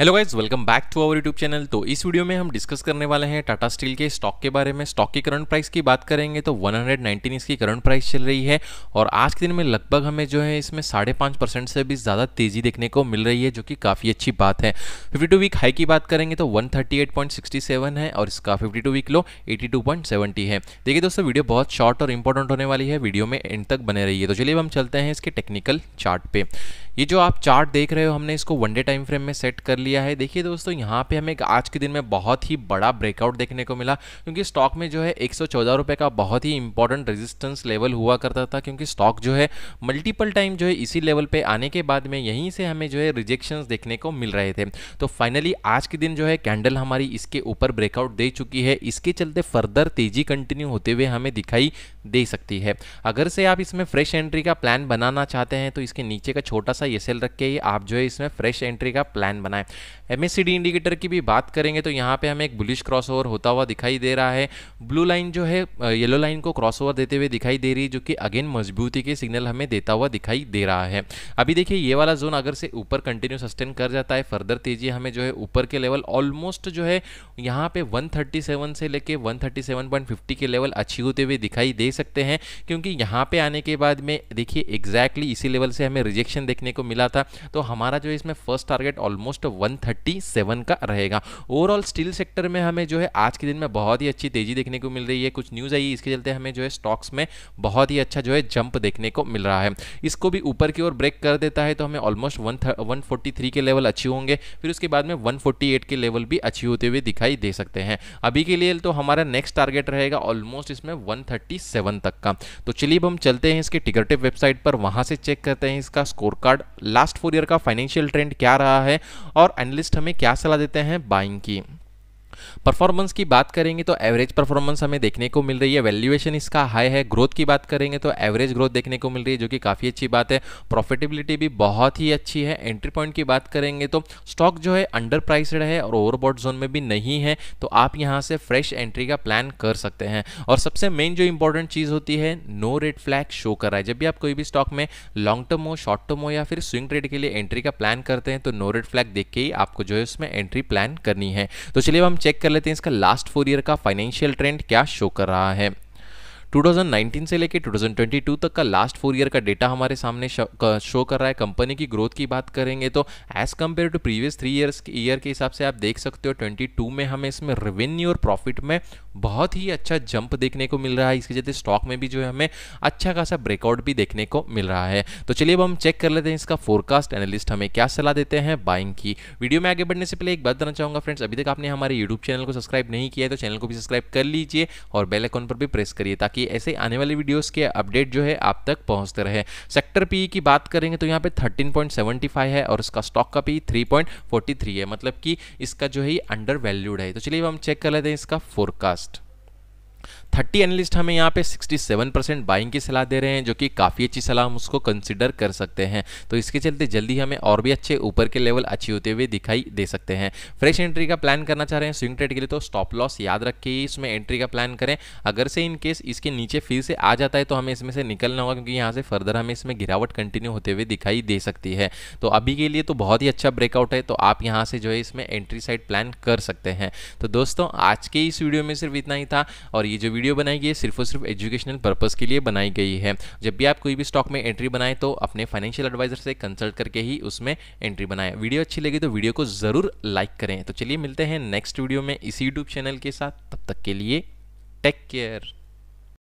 hello guys welcome back to our YouTube channel तो इस video में हम डिस्कस करने वाले हैं टाटा स्टील के स्टॉक के बारे में स्टॉक की करंट प्राइस की बात करेंगे तो 119 इसकी करंट प्राइस चल रही है और आज के दिन में लगभग हमें जो है इसमें साढ़े पाँच परसेंट से भी ज़्यादा तेज़ी देखने को मिल रही है जो कि काफ़ी अच्छी बात है फिफ्टी वीक हाई की बात करेंगे तो वन है और इसका फिफ्टी वीक लो एटी है देखिए दोस्तों वीडियो बहुत शॉर्ट और इंपॉर्टेंट होने वाली है वीडियो में एंड तक बने है तो चलिए हम चलते हैं इसके टेक्निकल चार्ट ये जो आप चार्ट देख रहे हो हमने इसको वन डे टाइम फ्रेम में सेट कर लिया लिया है देखिए दोस्तों यहाँ पे हमें आज के दिन में बहुत ही बड़ा ब्रेकआउट देखने को मिला क्योंकि स्टॉक में जो है एक रुपए का बहुत ही इंपॉर्टेंट रेजिस्टेंस लेवल हुआ करता था क्योंकि स्टॉक जो है मल्टीपल टाइम जो है इसी लेवल पे आने के बाद में यहीं से हमें जो है रिजेक्शन देखने को मिल रहे थे तो फाइनली आज के दिन जो है कैंडल हमारी इसके ऊपर ब्रेकआउट दे चुकी है इसके चलते फर्दर तेजी कंटिन्यू होते हुए हमें दिखाई दे सकती है अगर से आप इसमें फ्रेश एंट्री का प्लान बनाना चाहते हैं तो इसके नीचे का छोटा सा ये सेल रख के ही आप जो है इसमें फ्रेश एंट्री का प्लान बनाएं एम इंडिकेटर की भी बात करेंगे तो यहाँ पे हमें एक बुलिश क्रॉसओवर होता हुआ दिखाई दे रहा है ब्लू लाइन जो है येलो लाइन को क्रॉसओवर देते हुए दिखाई दे रही है जो कि अगेन मजबूती के सिग्नल हमें देता हुआ दिखाई दे रहा है अभी देखिए ये वाला जोन अगर से ऊपर कंटिन्यू सस्टेन कर जाता है फर्दर तेजी हमें जो है ऊपर के लेवल ऑलमोस्ट जो है यहाँ पे वन से लेके वन के लेवल अच्छी होते हुए दिखाई दे सकते हैं क्योंकि यहाँ पे आने के बाद में देखिए एग्जैक्टली इसी लेवल से हमें रिजेक्शन देखने को मिला था तो हमारा जो इसमें फर्स्ट टारगेट ऑलमोस्ट वन 137 का रहेगा ओवरऑल स्टील सेक्टर में हमें जो है आज के दिन में बहुत ही अच्छी तेजी देखने को मिल रही है कुछ न्यूज़ आई इसके चलते हमें जो है स्टॉक्स में बहुत ही अच्छा जो है जंप देखने को मिल रहा है इसको भी ऊपर की ओर ब्रेक कर देता है तो हमें ऑलमोस्ट वन वन के लेवल अच्छे होंगे फिर उसके बाद में वन के लेवल भी अच्छी होते हुए दिखाई दे सकते हैं अभी के लिए तो हमारा नेक्स्ट टारगेट रहेगा ऑलमोस्ट इसमें वन तक का तो चलिए अब हम चलते हैं इसके टिकरटेप वेबसाइट पर वहां से चेक करते हैं इसका score card last four year का फाइनेंशियल ट्रेंड क्या रहा है और एनालिस्ट हमें क्या सलाह देते हैं बाइंग की परफॉर्मेंस की बात करेंगे तो एवरेज परफॉर्मेंस हमें देखने को मिल रही है वैल्यूएशन इसका हाई है ग्रोथ की बात करेंगे तो एवरेज ग्रोथ देखने को मिल रही है जो कि काफ़ी अच्छी बात है प्रॉफिटेबिलिटी भी बहुत ही अच्छी है एंट्री पॉइंट की बात करेंगे तो स्टॉक जो है अंडर प्राइसड है और ओवरबॉट जोन में भी नहीं है तो आप यहाँ से फ्रेश एंट्री का प्लान कर सकते हैं और सबसे मेन जो इंपॉर्टेंट चीज़ होती है नो रेड फ्लैग शो कर रहा है जब भी आप कोई भी स्टॉक में लॉन्ग टर्म हो शॉर्ट टर्म हो या फिर स्विंग ट्रेड के लिए एंट्री का प्लान करते हैं तो नो रेड फ्लैग देख के ही आपको जो है उसमें एंट्री प्लान करनी है तो चलिए हम चेक कर लेते हैं इसका लास्ट फोर ईयर का फाइनेंशियल ट्रेंड क्या शो कर रहा है 2019 से लेकर 2022 तक का लास्ट फोर ईयर का डेटा हमारे सामने शो कर रहा है कंपनी की ग्रोथ की बात करेंगे तो as compare to previous three years year के हिसाब से आप देख सकते हो 22 में हमें इसमें रेवेन्यू और प्रॉफिट में बहुत ही अच्छा जंप देखने को मिल रहा है इसके चलते स्टॉक में भी जो है हमें अच्छा खासा ब्रेकआउट भी देखने को मिल रहा है तो चलिए अब हम चेक कर लेते हैं इसका फोरकास्ट एनालिस्ट हमें क्या सलाह देते हैं बाइंग की वीडियो में आगे बढ़ने से पहले एक बात बताना चाहूंगा फ्रेंड्स अभी तक आपने हमारे यूट्यूब चैनल को सब्सक्राइब नहीं किया है तो चैनल को भी सब्सक्राइब कर लीजिए और बेल पर भी प्रेस करिए ताकि ताकि ऐसे आने वाले वीडियोस के अपडेट जो है आप तक पहुंचते रहे सेक्टर पी की बात करेंगे तो यहाँ पे 13.75 है और इसका स्टॉक का पी 3.43 है मतलब कि इसका जो है अंडर वैल्यूड है तो चलिए हम चेक कर लेते हैं इसका फोरकास्ट थर्टी एनालिस्ट हमें यहाँ पे 67 परसेंट बाइंग की सलाह दे रहे हैं जो कि काफ़ी अच्छी सलाह हम उसको कंसिडर कर सकते हैं तो इसके चलते जल्दी हमें और भी अच्छे ऊपर के लेवल अच्छी होते हुए दिखाई दे सकते हैं फ्रेश एंट्री का प्लान करना चाह रहे हैं स्विंग ट्रेड के लिए तो स्टॉप लॉस याद रखिए इसमें एंट्री का प्लान करें अगर से इनकेस इसके नीचे फिर से आ जाता है तो हमें इसमें से निकलना होगा क्योंकि यहाँ से फर्दर हमें इसमें गिरावट कंटिन्यू होते हुए दिखाई दे सकती है तो अभी के लिए तो बहुत ही अच्छा ब्रेकआउट है तो आप यहाँ से जो है इसमें एंट्री साइड प्लान कर सकते हैं तो दोस्तों आज के इस वीडियो में सिर्फ इतना ही था और ये जो वीडियो वीडियो बनाई गई है सिर्फ और सिर्फ एजुकेशनल पर्पज़ के लिए बनाई गई है जब भी आप कोई भी स्टॉक में एंट्री बनाए तो अपने फाइनेंशियल एडवाइजर से कंसल्ट करके ही उसमें एंट्री बनाएं वीडियो अच्छी लगी तो वीडियो को ज़रूर लाइक करें तो चलिए मिलते हैं नेक्स्ट वीडियो में इसी यूट्यूब चैनल के साथ तब तक के लिए टेक केयर